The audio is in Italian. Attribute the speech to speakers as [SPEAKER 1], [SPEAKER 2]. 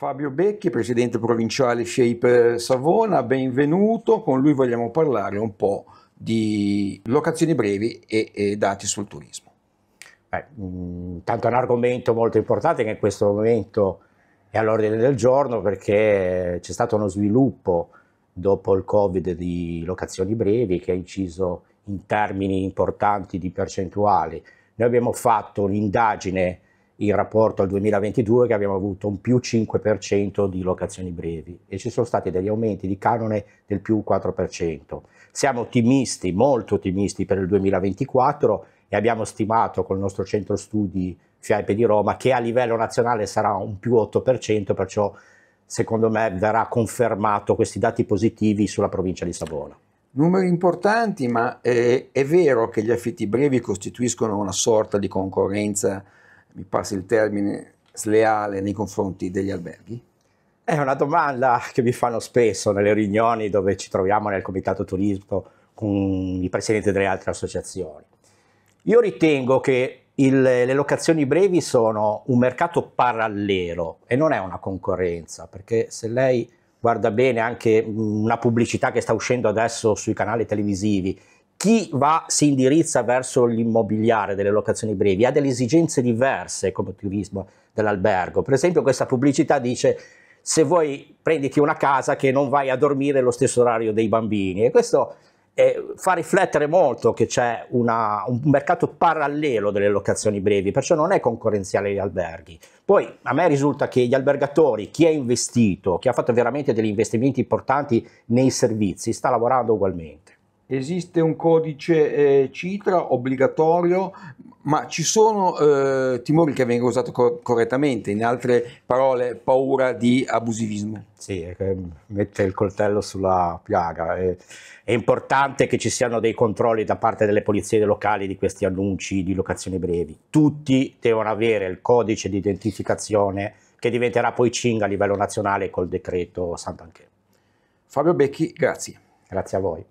[SPEAKER 1] Fabio Becchi, presidente provinciale Shape eh, Savona, benvenuto. Con lui vogliamo parlare un po' di locazioni brevi e, e dati sul
[SPEAKER 2] turismo. Beh, intanto mm, è un argomento molto importante che in questo momento è all'ordine del giorno perché c'è stato uno sviluppo dopo il Covid di locazioni brevi che ha inciso in termini importanti di percentuali. Noi abbiamo fatto un'indagine in rapporto al 2022 che abbiamo avuto un più 5% di locazioni brevi e ci sono stati degli aumenti di canone del più 4%. Siamo ottimisti, molto ottimisti per il 2024 e abbiamo stimato col nostro centro studi FIAP di Roma che a livello nazionale sarà un più 8%, perciò secondo me verrà confermato questi dati positivi sulla provincia di Savona. Numeri importanti, ma è, eh, è vero che gli
[SPEAKER 1] affitti brevi costituiscono una sorta di concorrenza mi passi il termine, sleale nei confronti
[SPEAKER 2] degli alberghi? È una domanda che mi fanno spesso nelle riunioni dove ci troviamo nel comitato turismo con i presidenti delle altre associazioni. Io ritengo che il, le locazioni brevi sono un mercato parallelo e non è una concorrenza, perché se lei guarda bene anche una pubblicità che sta uscendo adesso sui canali televisivi chi va, si indirizza verso l'immobiliare delle locazioni brevi ha delle esigenze diverse come turismo dell'albergo. Per esempio questa pubblicità dice se vuoi prenditi una casa che non vai a dormire allo stesso orario dei bambini e questo eh, fa riflettere molto che c'è una, un mercato parallelo delle locazioni brevi, perciò non è concorrenziale agli alberghi. Poi a me risulta che gli albergatori, chi ha investito, chi ha fatto veramente degli investimenti importanti nei servizi, sta lavorando ugualmente
[SPEAKER 1] esiste un codice eh, CITRA obbligatorio, ma ci sono eh, timori che venga usato cor- correttamente, in altre parole
[SPEAKER 2] paura di abusivismo. Sì, mette il coltello sulla piaga. È, è importante che ci siano dei controlli da parte delle polizie locali di questi annunci di locazioni brevi. Tutti devono avere il codice di identificazione che diventerà poi CING a livello nazionale col decreto Sant'Anche. Fabio Becchi, grazie. Grazie a voi.